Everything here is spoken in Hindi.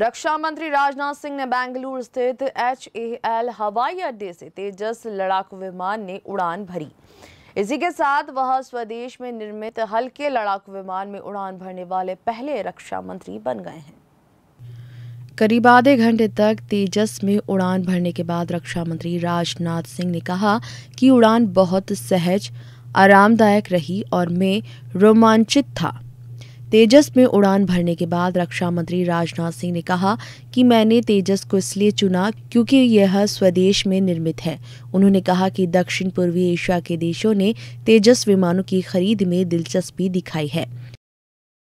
रक्षा मंत्री राजनाथ सिंह ने बेंगलुरु स्थित एच ए एल हवाई अड्डे से तेजस लड़ाकू विमान ने उड़ान भरी इसी के साथ वह स्वदेश में निर्मित हल्के लड़ाकू विमान में उड़ान भरने वाले पहले रक्षा मंत्री बन गए हैं करीब आधे घंटे तक तेजस में उड़ान भरने के बाद रक्षा मंत्री राजनाथ सिंह ने कहा कि उड़ान बहुत सहज आरामदायक रही और मैं रोमांचित था तेजस में उड़ान भरने के बाद रक्षा मंत्री राजनाथ सिंह ने कहा कि मैंने तेजस को इसलिए चुना क्योंकि यह स्वदेश में निर्मित है उन्होंने कहा कि दक्षिण पूर्वी एशिया के देशों ने तेजस विमानों की खरीद में दिलचस्पी दिखाई है